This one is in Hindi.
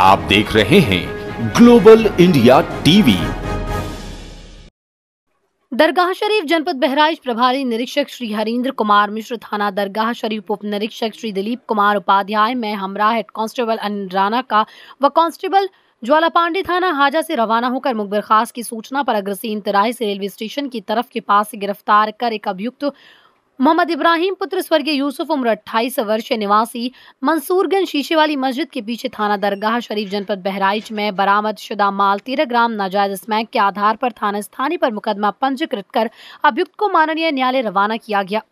आप देख रहे हैं ग्लोबल इंडिया टीवी दरगाह शरीफ जनपद बहराइच प्रभारी निरीक्षक श्री हरिंद्र कुमार मिश्र थाना दरगाह शरीफ उप निरीक्षक श्री दिलीप कुमार उपाध्याय में हमरा हेड कांस्टेबल अनिल राणा का व कांस्टेबल ज्वाला पांडे थाना हाजा से रवाना होकर मुखबिर खास की सूचना पर अग्रसी तराई से रेलवे स्टेशन की तरफ के पास गिरफ्तार कर एक अभियुक्त मोहम्मद इब्राहिम पुत्र स्वर्गीय यूसुफ उम्र अट्ठाईस वर्षीय निवासी मंसूरगंज शीशे वाली मस्जिद के पीछे थाना दरगाह शरीफ जनपद बहराइच में बरामद शुदा माल तेरह ग्राम नाजायज स्मैक के आधार पर थाना स्थानीय पर मुकदमा पंजीकृत कर अभियुक्त को माननीय न्यायालय रवाना किया गया